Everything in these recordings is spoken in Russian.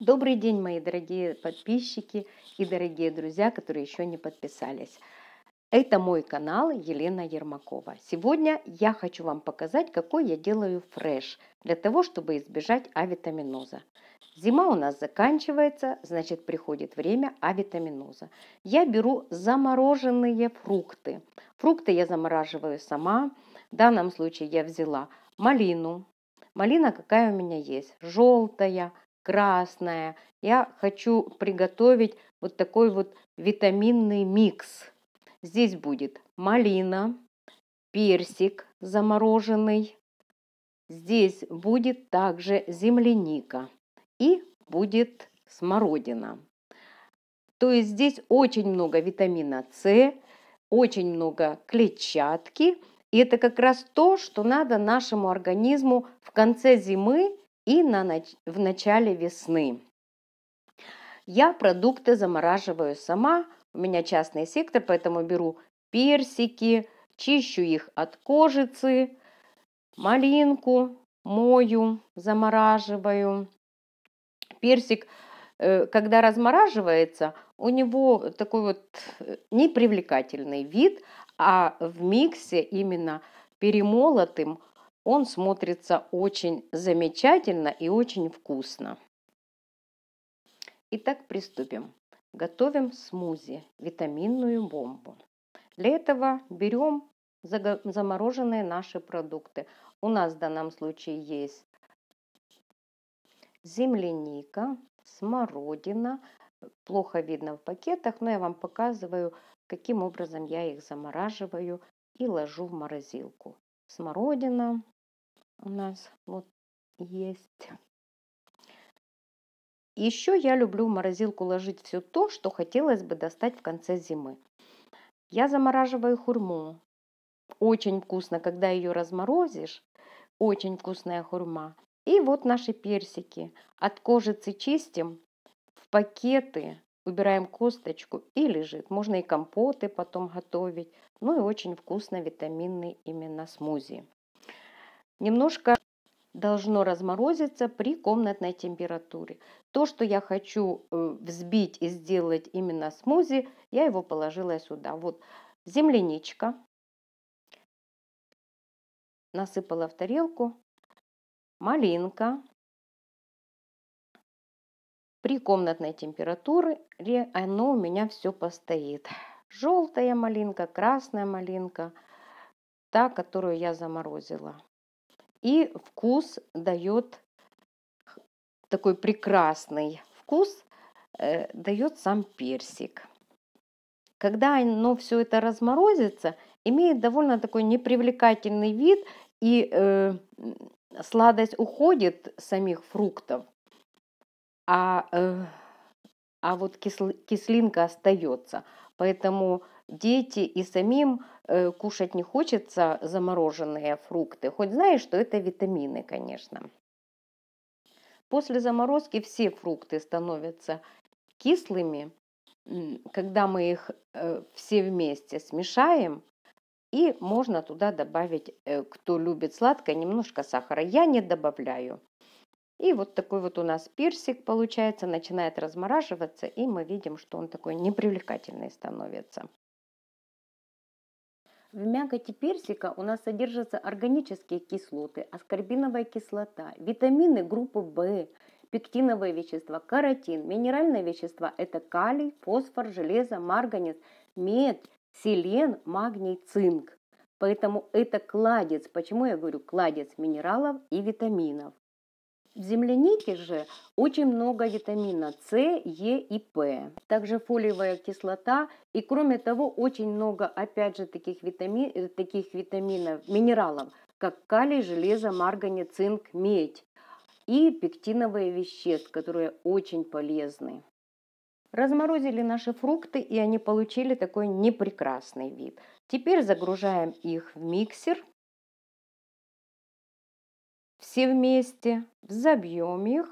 Добрый день, мои дорогие подписчики и дорогие друзья, которые еще не подписались. Это мой канал Елена Ермакова. Сегодня я хочу вам показать, какой я делаю фреш, для того, чтобы избежать авитаминоза. Зима у нас заканчивается, значит приходит время авитаминоза. Я беру замороженные фрукты. Фрукты я замораживаю сама. В данном случае я взяла малину. Малина какая у меня есть? Желтая, красное. Я хочу приготовить вот такой вот витаминный микс. Здесь будет малина, персик замороженный. Здесь будет также земляника и будет смородина. То есть здесь очень много витамина С, очень много клетчатки. И это как раз то, что надо нашему организму в конце зимы и на нач... в начале весны. Я продукты замораживаю сама, у меня частный сектор, поэтому беру персики, чищу их от кожицы, малинку мою, замораживаю. Персик, э, когда размораживается, у него такой вот э, непривлекательный вид, а в миксе именно перемолотым он смотрится очень замечательно и очень вкусно. Итак, приступим. Готовим смузи, витаминную бомбу. Для этого берем замороженные наши продукты. У нас в данном случае есть земляника, смородина. Плохо видно в пакетах, но я вам показываю, каким образом я их замораживаю и ложу в морозилку смородина у нас вот есть. Еще я люблю в морозилку ложить все то, что хотелось бы достать в конце зимы. Я замораживаю хурму. Очень вкусно, когда ее разморозишь. Очень вкусная хурма. И вот наши персики. От кожицы чистим в пакеты, убираем косточку и лежит. Можно и компоты потом готовить. Ну и очень вкусно витаминный именно смузи. Немножко должно разморозиться при комнатной температуре. То, что я хочу э, взбить и сделать именно смузи, я его положила сюда. Вот земляничка. Насыпала в тарелку. Малинка. При комнатной температуре оно у меня все постоит. Желтая малинка, красная малинка, та, которую я заморозила. И вкус дает такой прекрасный вкус, э, дает сам персик. Когда оно все это разморозится, имеет довольно такой непривлекательный вид, и э, сладость уходит самих фруктов, а, э, а вот кислинка остается. Поэтому дети и самим э, кушать не хочется замороженные фрукты. Хоть знаешь, что это витамины, конечно. После заморозки все фрукты становятся кислыми, когда мы их э, все вместе смешаем, и можно туда добавить, э, кто любит сладкое, немножко сахара. Я не добавляю. И вот такой вот у нас персик получается, начинает размораживаться, и мы видим, что он такой непривлекательный становится. В мякоти персика у нас содержатся органические кислоты, аскорбиновая кислота, витамины группы В, пектиновые вещества, каротин, минеральные вещества – это калий, фосфор, железо, марганец, мед, селен, магний, цинк. Поэтому это кладец, почему я говорю кладец минералов и витаминов. В землянике же очень много витамина С, Е и П, также фолиевая кислота и кроме того очень много опять же таких, витамин, э, таких витаминов, минералов, как калий, железо, марганец, цинк, медь и пектиновые вещества, которые очень полезны. Разморозили наши фрукты, и они получили такой непрекрасный вид. Теперь загружаем их в миксер все вместе, взобьем их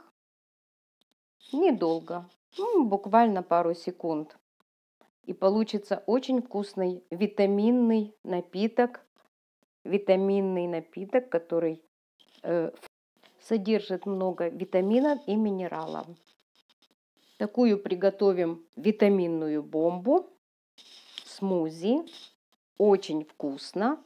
недолго, ну, буквально пару секунд. И получится очень вкусный витаминный напиток, витаминный напиток, который э, содержит много витаминов и минералов. Такую приготовим витаминную бомбу, смузи. Очень вкусно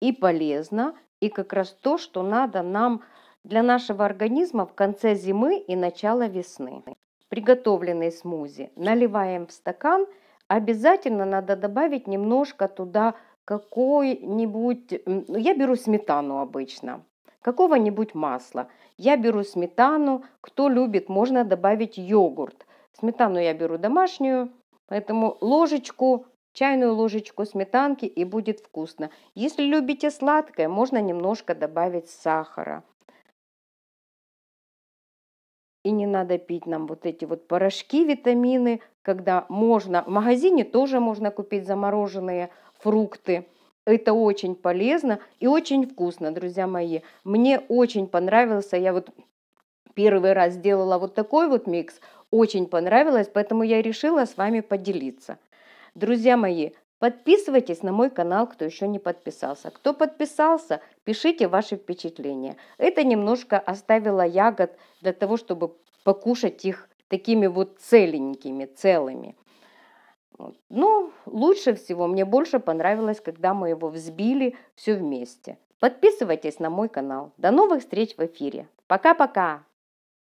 и полезно и как раз то, что надо нам для нашего организма в конце зимы и начало весны. Приготовленный смузи наливаем в стакан, обязательно надо добавить немножко туда какой-нибудь, ну, я беру сметану обычно, какого-нибудь масла. Я беру сметану, кто любит, можно добавить йогурт. Сметану я беру домашнюю, поэтому ложечку чайную ложечку сметанки и будет вкусно. Если любите сладкое, можно немножко добавить сахара. И не надо пить нам вот эти вот порошки, витамины, когда можно. В магазине тоже можно купить замороженные фрукты. Это очень полезно и очень вкусно, друзья мои. Мне очень понравился, я вот первый раз сделала вот такой вот микс, очень понравилось, поэтому я решила с вами поделиться. Друзья мои, подписывайтесь на мой канал, кто еще не подписался. Кто подписался, пишите ваши впечатления. Это немножко оставила ягод для того, чтобы покушать их такими вот целенькими, целыми. Ну, лучше всего мне больше понравилось, когда мы его взбили все вместе. Подписывайтесь на мой канал. До новых встреч в эфире. Пока-пока!